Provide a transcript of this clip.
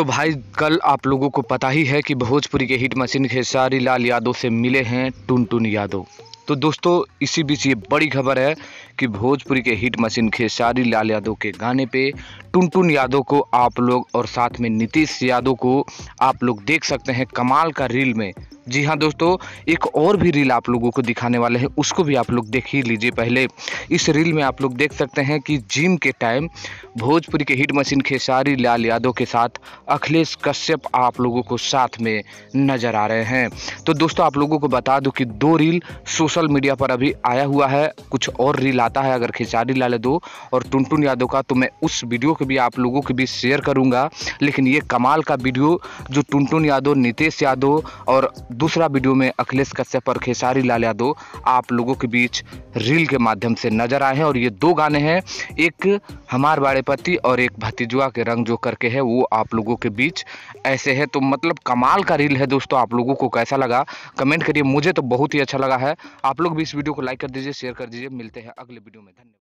तो भाई कल आप लोगों को पता ही है कि भोजपुरी के हिट मशीन खेसारी लाल यादव से मिले हैं टून यादव तो दोस्तों इसी बीच ये बड़ी खबर है कि भोजपुरी के हिट मशीन खेसारी लाल यादव के गाने पे टुनटुन यादव को आप लोग और साथ में नीतीश यादव को आप लोग देख सकते हैं कमाल का रील में जी हाँ दोस्तों एक और भी रील आप लोगों को दिखाने वाले हैं उसको भी आप लोग देख ही लीजिए पहले इस रील में आप लोग देख सकते हैं कि जिम के टाइम भोजपुरी के हिट मशीन खेसारी लाल यादव के साथ अखिलेश कश्यप आप लोगों को साथ में नज़र आ रहे हैं तो दोस्तों आप लोगों को बता दूं कि दो रील सोशल मीडिया पर अभी आया हुआ है कुछ और रील आता है अगर खेसारी लाल यादव और टुनटुन यादव का तो मैं उस वीडियो के भी आप लोगों के बीच शेयर करूंगा लेकिन ये कमाल का वीडियो जो टुनटुन यादव नितेश यादव और दूसरा वीडियो में अखिलेश कश्यप और खेसारी लाल यादव आप लोगों के बीच रील के माध्यम से नजर आए हैं और ये दो गाने हैं एक हमार बड़े पति और एक भतीजुआ के रंग जो करके है वो आप लोगों के बीच ऐसे है तो मतलब कमाल का रील है दोस्तों आप लोगों को कैसा लगा कमेंट करिए मुझे तो बहुत ही अच्छा लगा है आप लोग भी इस वीडियो को लाइक कर दीजिए शेयर कर दीजिए मिलते हैं अगले वीडियो में धन्यवाद